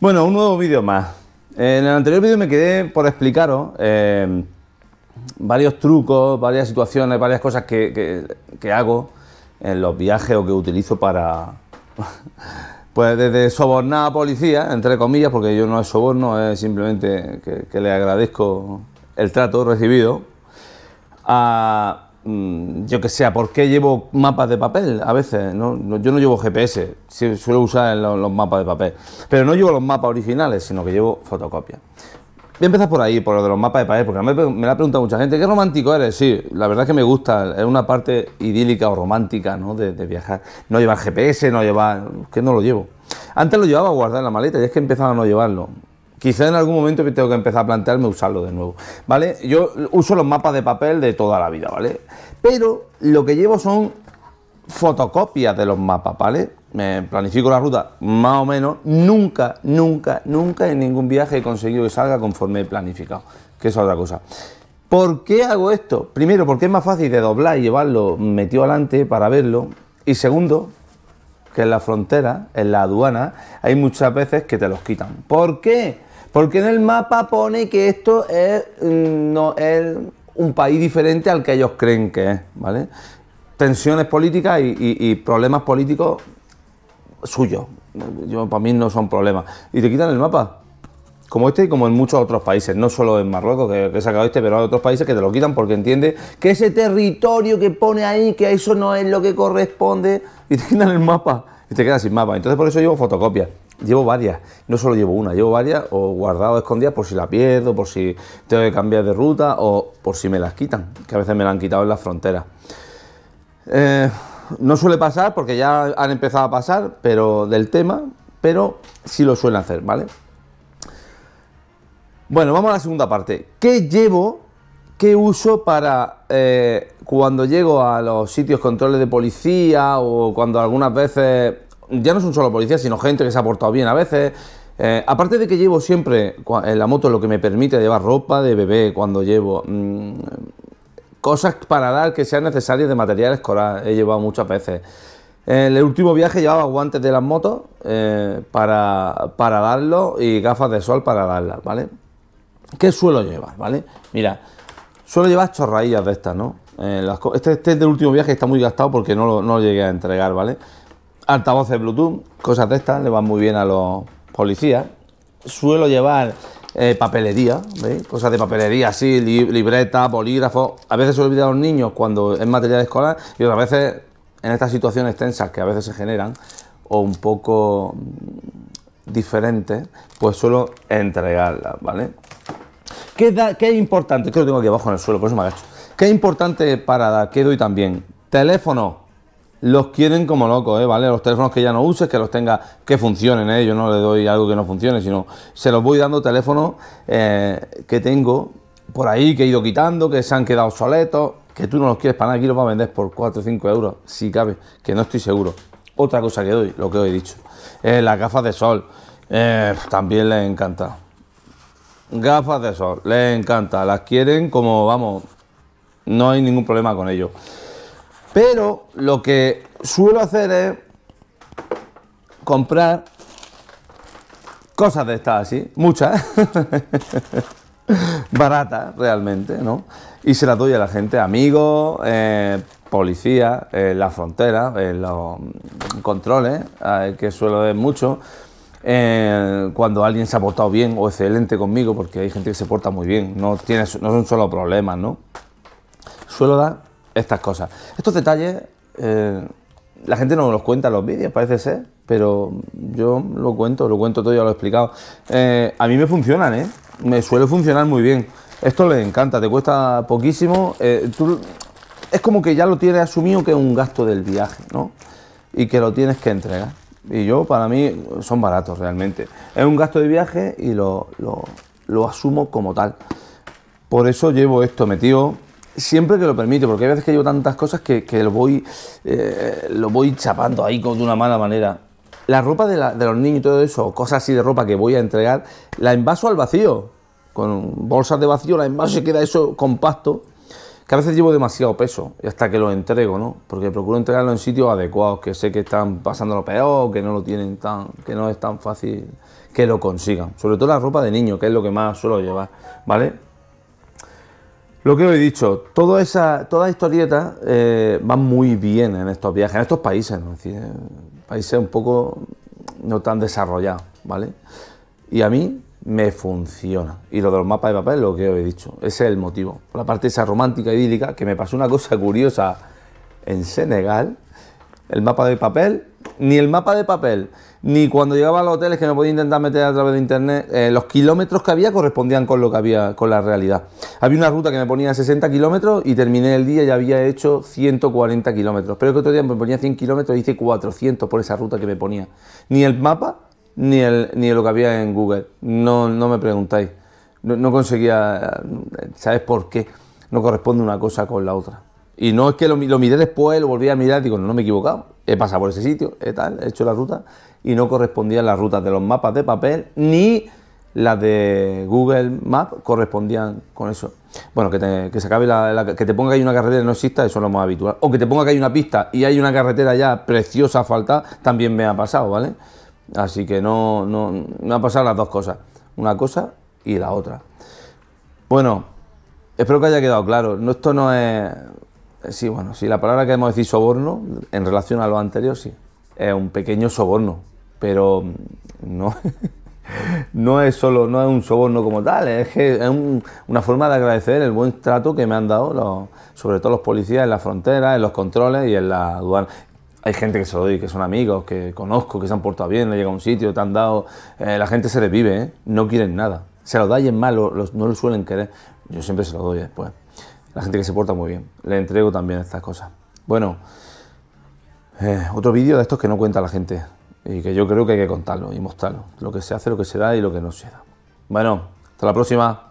Bueno, un nuevo vídeo más. En el anterior vídeo me quedé por explicaros eh, varios trucos, varias situaciones, varias cosas que, hago en los viajes o que utilizo para... Pues desde sobornar a policía, entre comillas, porque yo no es soborno, es simplemente que, que le agradezco el trato recibido, a Mm, yo que sé, ¿por qué llevo mapas de papel? A veces, ¿no? yo no llevo GPS, suelo usar los, mapas de papel, pero no llevo los mapas originales, sino que llevo fotocopias. Voy a empezar por ahí, por lo de los mapas de papel, porque me, me la ha preguntado mucha gente, ¿qué romántico eres? Sí, la verdad es que me gusta, es una parte idílica o romántica ¿no? de, viajar. No llevar GPS, no llevar... que no lo llevo. Antes lo llevaba a guardar en la maleta y es que he empezado a no llevarlo. Quizá en algún momento tengo que empezar a plantearme usarlo de nuevo, ¿vale? Yo uso los mapas de papel de toda la vida, ¿vale? Pero lo que llevo son fotocopias de los mapas, ¿vale? Me planifico la ruta más o menos. Nunca, nunca, nunca en ningún viaje he conseguido que salga conforme he planificado, que es otra cosa. ¿Por qué hago esto? Primero, porque es más fácil de doblar y llevarlo metido adelante para verlo. Y segundo, que en la frontera, en la aduana, hay muchas veces que te los quitan. ¿Por qué? Porque en el mapa pone que esto es, mm, no, es un país diferente al que ellos creen que es, ¿vale? Tensiones políticas y, problemas políticos suyos. Yo, para mí no son problemas. Y te quitan el mapa. Como este y como en muchos otros países, no solo en Marruecos, que, he sacado este, pero en otros países que te lo quitan porque entiende que ese territorio que pone ahí, que eso no es lo que corresponde, y te quitan el mapa, y te quedas sin mapa. Entonces por eso llevo fotocopias. Llevo varias, no solo llevo una, llevo varias o guardado escondidas por si la pierdo, por si tengo que cambiar de ruta o por si me las quitan, que a veces me las han quitado en las fronteras. Eh, no suele pasar porque ya han empezado a pasar, pero del tema, pero sí lo suelen hacer, ¿vale? Bueno, vamos a la segunda parte. ¿Qué llevo? ¿Qué uso para eh, cuando llego a los sitios controles de policía o cuando algunas veces ya no son solo policía, sino gente que se ha portado bien a veces. Eh, aparte de que llevo siempre en eh, la moto lo que me permite llevar ropa de bebé cuando llevo. Mm, cosas para dar que sean necesarias de material escolar, he llevado muchas veces. En el último viaje llevaba guantes de las motos eh, para, para darlo y gafas de sol para darlas, ¿vale? ¿Qué suelo llevar, vale? Mira, suelo llevar chorraillas de estas, ¿no? este, este, del último viaje, está muy gastado porque no lo, no lo llegué a entregar, ¿vale? altavoces Bluetooth, cosas de estas, le van muy bien a los policías. Suelo llevar eh, papelería, ¿veis? cosas de papelería así, libreta, bolígrafo. A veces se olvida a los niños cuando es material escolar y otras veces en estas situaciones tensas que a veces se generan o un poco mm, diferentes, pues suelo entregarlas, ¿vale? ¿Qué, es importante? Creo que lo tengo aquí abajo en el suelo, por eso me ¿Qué es importante para dar? ¿Qué doy también? Teléfono, los quieren como locos, ¿eh? ¿vale? Los teléfonos que ya no uses, que los tenga, que funcionen, ¿eh? Yo no le doy algo que no funcione, sino se los voy dando teléfonos eh, que tengo por ahí, que he ido quitando, que se han quedado obsoletos, que tú no los quieres para nada, aquí los va a vender por 4 o 5 euros, si cabe, que no estoy seguro. Otra cosa que doy, lo que os he dicho, eh, las gafas de sol, eh, también les encanta. Gafas de sol, les encanta, las quieren como, vamos, no hay ningún problema con ellos. Pero lo que suelo hacer es comprar cosas de estas así, muchas, baratas realmente, ¿no? Y se las doy a la gente, amigos, eh, policía, la frontera, los controles, eh, que suelo ver mucho. Eh, cuando alguien se ha portado bien o excelente conmigo, porque hay gente que se porta muy bien, no, no son solo problemas, ¿no? Suelo dar estas cosas. Estos detalles eh, la gente no los cuenta en los vídeos, parece ser, pero yo lo cuento, lo cuento todo, ya lo he explicado. Eh, a mí me funcionan, ¿eh? Me suele funcionar muy bien. Esto le encanta, te cuesta poquísimo. es como que ya lo tienes asumido que es un gasto del viaje, ¿no? Y que lo tienes que entregar. Y yo, para mí, son baratos realmente. Es un gasto de viaje y lo, lo, lo asumo como tal. Por eso llevo esto metido siempre que lo permite, porque hay veces que llevo tantas cosas que, lo, voy, eh, lo voy chapando ahí con de una mala manera. La ropa de, los niños y todo eso, cosas así de ropa que voy a entregar, la envaso al vacío. Con bolsas de vacío la envaso y queda eso compacto. Que a veces llevo demasiado peso y hasta que lo entrego, ¿no? Porque procuro entregarlo en sitios adecuados, que sé que están pasando lo peor, que no lo tienen tan, que no es tan fácil que lo consigan. Sobre todo la ropa de niño, que es lo que más suelo llevar, ¿vale? Lo que os he dicho, toda esa, toda historieta eh, muy bien en estos viajes, en estos países, ¿no? Eh, países un poco no tan desarrollados, ¿vale? Y a mí me funciona. Y lo de los mapas de papel lo que os he dicho, ese es el motivo. Por la parte esa romántica, idílica, que me pasó una cosa curiosa en Senegal, el mapa de papel ni el mapa de papel, ni cuando llegaba a los hoteles que me podía intentar meter a través de internet, eh, los kilómetros que había correspondían con lo que había, con la realidad. Había una ruta que me ponía 60 kilómetros y terminé el día y había hecho 140 kilómetros. Pero que otro día me ponía 100 kilómetros y hice 400 por esa ruta que me ponía. Ni el mapa, ni, el, ni lo que había en Google. No, no me preguntáis. No, conseguía, ¿sabes por qué? No corresponde una cosa con la otra. Y no es que lo, lo miré después, lo volví a mirar y digo, no, no me he equivocado he pasado por ese sitio, he, tal, he hecho la ruta y no correspondían las rutas de los mapas de papel ni las de Google Maps correspondían con eso. Bueno, que se acabe la, que te ponga que hay una carretera y no exista, eso es lo más habitual. O que te ponga que hay una pista y hay una carretera ya preciosa falta, también me ha pasado, ¿vale? Así que no, no, me han pasado las dos cosas, una cosa y la otra. Bueno, espero que haya quedado claro. No, esto no es eh, sí, bueno, sí, la palabra que hemos decir soborno, en relación a lo anterior, sí. Es un pequeño soborno, pero mm, no, no es solo, no es un soborno como tal, es que es una forma de agradecer el buen trato que me han dado, sobre todo los policías en la frontera, en los controles y en la aduana. Hay gente que se lo doy, que son amigos, que conozco, que se han portado bien, le llega a un sitio, te han dado. Eh, la gente se les vive, ¿eh? no quieren nada. Se lo da y es malo, no lo suelen querer. Yo siempre se lo doy después. La gente que se porta muy bien. Le entrego también estas cosas. Bueno, eh, otro vídeo de estos que no cuenta la gente y que yo creo que hay que contarlo y mostrarlo. Lo que se hace, lo que se da y lo que no se da. Bueno, hasta la próxima.